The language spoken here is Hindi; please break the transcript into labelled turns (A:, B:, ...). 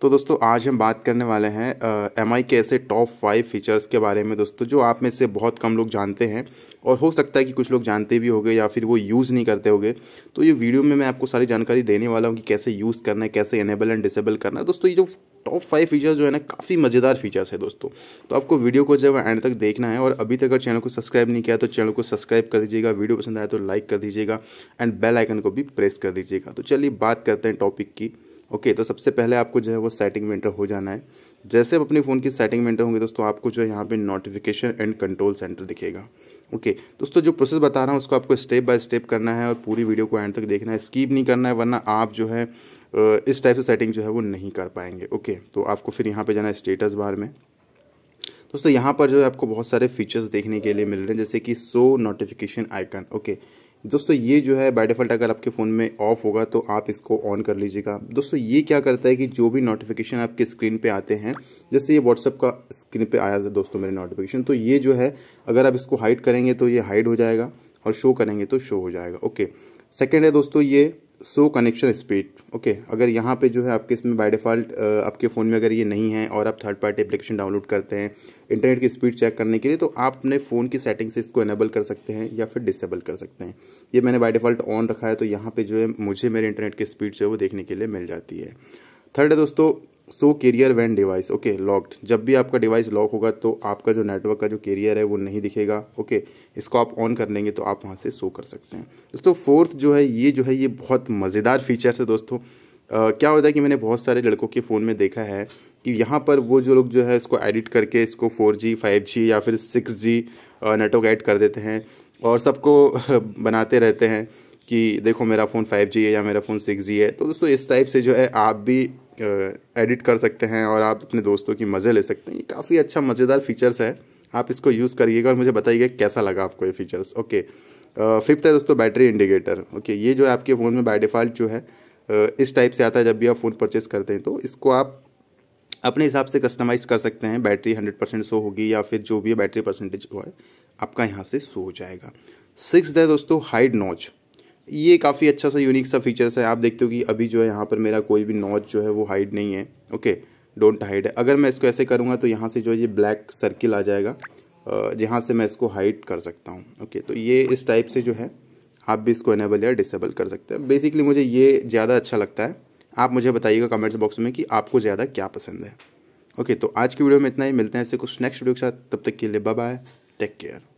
A: तो दोस्तों आज हम बात करने वाले हैं एम आई के ऐसे टॉप फाइव फीचर्स के बारे में दोस्तों जो आप में से बहुत कम लोग जानते हैं और हो सकता है कि कुछ लोग जानते भी होंगे या फिर वो यूज़ नहीं करते होंगे तो ये वीडियो में मैं आपको सारी जानकारी देने वाला हूँ कि कैसे यूज़ करना है कैसे इनेबल एंड डिसेबल करना है दोस्तों ये जो टॉप फाइव फीचर्स जो है ना काफ़ी मज़ेदार फीचर्स है दोस्तों तो आपको वीडियो को जब एंड तक देखना है और अभी तक अगर चैनल को सब्सक्राइब नहीं किया तो चैनल को सब्सक्राइब कर दीजिएगा वीडियो पसंद आया तो लाइक कर दीजिएगा एंड बेल आइकन को भी प्रेस कर दीजिएगा तो चलिए बात करते हैं टॉपिक की ओके तो सबसे पहले आपको जो है वो सेटिंग में एंटर हो जाना है जैसे आप अपने फ़ोन की सेटिंग में एंटर होंगे दोस्तों आपको जो है यहाँ पे नोटिफिकेशन एंड कंट्रोल सेंटर दिखेगा ओके दोस्तों जो प्रोसेस बता रहा हूँ उसको आपको स्टेप बाय स्टेप करना है और पूरी वीडियो को एंड तक देखना है स्कीप नहीं करना है वरना आप जो है इस टाइप से सेटिंग जो है वो नहीं कर पाएंगे ओके तो आपको फिर यहाँ पर जाना है स्टेटस बार में दोस्तों यहाँ पर जो है आपको बहुत सारे फीचर्स देखने के लिए मिल रहे हैं जैसे कि सो नोटिफिकेशन आइकन ओके दोस्तों ये जो है बाई डिफ़ॉल्ट अगर आपके फ़ोन में ऑफ होगा तो आप इसको ऑन कर लीजिएगा दोस्तों ये क्या करता है कि जो भी नोटिफिकेशन आपके स्क्रीन पे आते हैं जैसे ये व्हाट्सअप का स्क्रीन पे आया था दोस्तों मेरे नोटिफिकेशन तो ये जो है अगर आप इसको हाइड करेंगे तो ये हाइड हो जाएगा और शो करेंगे तो शो हो जाएगा ओके सेकेंड है दोस्तों ये सो कनेक्शन स्पीड ओके अगर यहाँ पे जो है आपके इसमें बाय डिफ़ॉल्ट आपके फ़ोन में अगर ये नहीं है और आप थर्ड पार्टी एप्लीकेशन डाउनलोड करते हैं इंटरनेट की स्पीड चेक करने के लिए तो आप अपने फ़ोन की सेटिंग से इसको इनेबल कर सकते हैं या फिर डिसेबल कर सकते हैं ये मैंने बाय डिफ़ॉल्ट ऑन रखा है तो यहाँ पर जो है मुझे मेरे इंटरनेट की स्पीड जो है वो देखने के लिए मिल जाती है थर्ड है दोस्तों so carrier van device okay locked जब भी आपका डिवाइस लॉक होगा तो आपका जो नेटवर्क का जो कैरियर है वो नहीं दिखेगा ओके okay, इसको आप ऑन कर लेंगे तो आप वहाँ से शो कर सकते हैं दोस्तों फोर्थ जो है ये जो है ये बहुत मज़ेदार फीचर है दोस्तों आ, क्या होता है कि मैंने बहुत सारे लड़कों के फ़ोन में देखा है कि यहाँ पर वो जो लोग जो है इसको एडिट करके इसको फोर जी फाइव जी या फिर सिक्स जी नेटवर्क ऐड कर देते हैं और सबको बनाते रहते हैं कि देखो मेरा फ़ोन फाइव जी है या मेरा फ़ोन सिक्स जी है तो दोस्तों इस टाइप से जो है आप भी एडिट कर सकते हैं और आप अपने दोस्तों की मज़े ले सकते हैं ये काफ़ी अच्छा मज़ेदार फीचर्स है आप इसको यूज़ करिएगा और मुझे बताइएगा कैसा लगा आपको ये फीचर्स ओके फिफ्थ है दोस्तों बैटरी इंडिकेटर ओके ये जो है आपके फ़ोन में बाई डिफ़ॉल्ट जो है इस टाइप से आता है जब भी आप फ़ोन परचेस करते हैं तो इसको आप अपने हिसाब से कस्टमाइज़ कर सकते हैं बैटरी हंड्रेड परसेंट शो होगी या फिर जो भी बैटरी परसेंटेज जो है आपका यहाँ से शो हो जाएगा सिक्स है दोस्तों हाइड नॉच ये काफ़ी अच्छा सा यूनिक सा फीचर्स है आप देखते हो कि अभी जो है यहाँ पर मेरा कोई भी नॉच जो है वो हाइड नहीं है ओके डोंट हाइड है अगर मैं इसको ऐसे करूँगा तो यहाँ से जो है ये ब्लैक सर्किल आ जाएगा जहाँ से मैं इसको हाइड कर सकता हूँ ओके तो ये इस टाइप से जो है आप भी इसको इनेबल या डिसेबल कर सकते हैं बेसिकली मुझे ये ज़्यादा अच्छा लगता है आप मुझे बताइएगा कमेंट्स बॉक्स में कि आपको ज़्यादा क्या पसंद है ओके तो आज की वीडियो में इतना ही मिलते हैं ऐसे कुछ नेक्स्ट वीडियो के साथ तब तक के लिए बाय टेक केयर